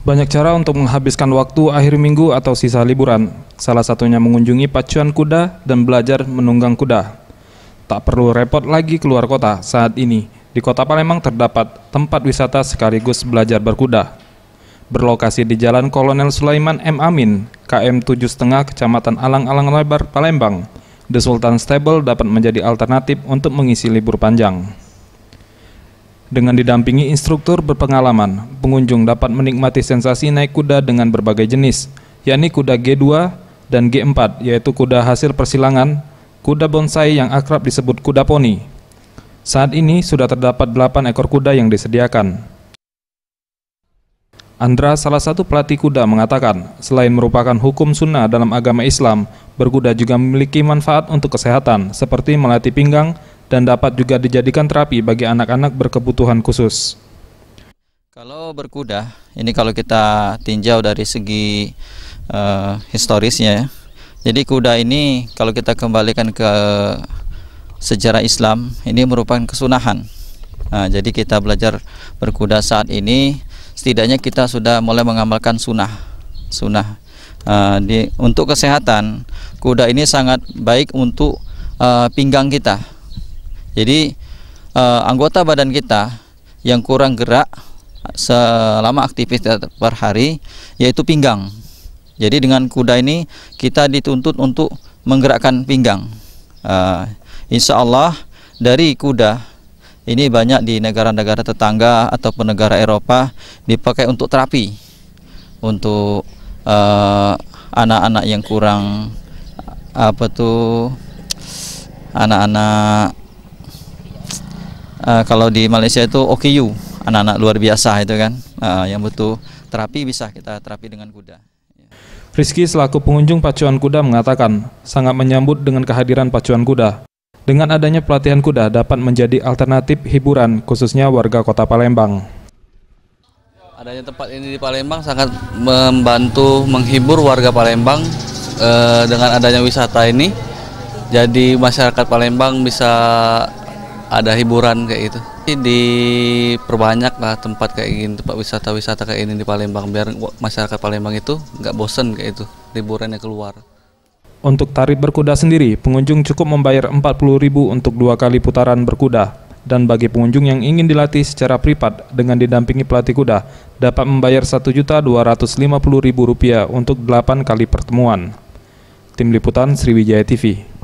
Banyak cara untuk menghabiskan waktu akhir minggu atau sisa liburan. Salah satunya mengunjungi pacuan kuda dan belajar menunggang kuda. Tak perlu repot lagi keluar kota saat ini. Di kota Palembang terdapat tempat wisata sekaligus belajar berkuda. Berlokasi di Jalan Kolonel Sulaiman M. Amin, KM 7,5 Kecamatan Alang-Alang Lebar, Palembang, The Sultan Stable dapat menjadi alternatif untuk mengisi libur panjang. Dengan didampingi instruktur berpengalaman, pengunjung dapat menikmati sensasi naik kuda dengan berbagai jenis, yakni kuda G2 dan G4, yaitu kuda hasil persilangan, kuda bonsai yang akrab disebut kuda poni. Saat ini sudah terdapat 8 ekor kuda yang disediakan. Andra, salah satu pelatih kuda, mengatakan, selain merupakan hukum sunnah dalam agama Islam, berkuda juga memiliki manfaat untuk kesehatan, seperti melatih pinggang, dan dapat juga dijadikan terapi bagi anak-anak berkebutuhan khusus. Kalau berkuda, ini kalau kita tinjau dari segi uh, historisnya ya. Jadi kuda ini kalau kita kembalikan ke sejarah Islam, ini merupakan kesunahan. Nah, jadi kita belajar berkuda saat ini, setidaknya kita sudah mulai mengamalkan sunnah, sunnah. Uh, di, untuk kesehatan, kuda ini sangat baik untuk uh, pinggang kita. Jadi uh, anggota badan kita yang kurang gerak selama aktivitas per hari yaitu pinggang. Jadi dengan kuda ini kita dituntut untuk menggerakkan pinggang. Uh, insya Allah dari kuda ini banyak di negara-negara tetangga ataupun negara Eropa dipakai untuk terapi untuk eh, anak-anak uh, yang kurang apa tuh anak-anak uh, kalau di Malaysia itu OKU anak-anak luar biasa itu kan uh, yang butuh terapi bisa kita terapi dengan kuda Rizky selaku pengunjung pacuan kuda mengatakan sangat menyambut dengan kehadiran pacuan kuda dengan adanya pelatihan kuda dapat menjadi alternatif hiburan khususnya warga kota Palembang adanya tempat ini di Palembang sangat membantu menghibur warga Palembang eh, dengan adanya wisata ini jadi masyarakat Palembang bisa ada hiburan kayak gitu. Diperbanyak lah tempat kayak gini, tempat wisata-wisata kayak ini di Palembang biar masyarakat Palembang itu nggak bosen kayak itu liburannya keluar. Untuk tarif berkuda sendiri, pengunjung cukup membayar 40.000 untuk dua kali putaran berkuda. Dan bagi pengunjung yang ingin dilatih secara privat dengan didampingi pelatih kuda, dapat membayar Rp1.250.000 untuk delapan kali pertemuan. Tim Liputan Sriwijaya TV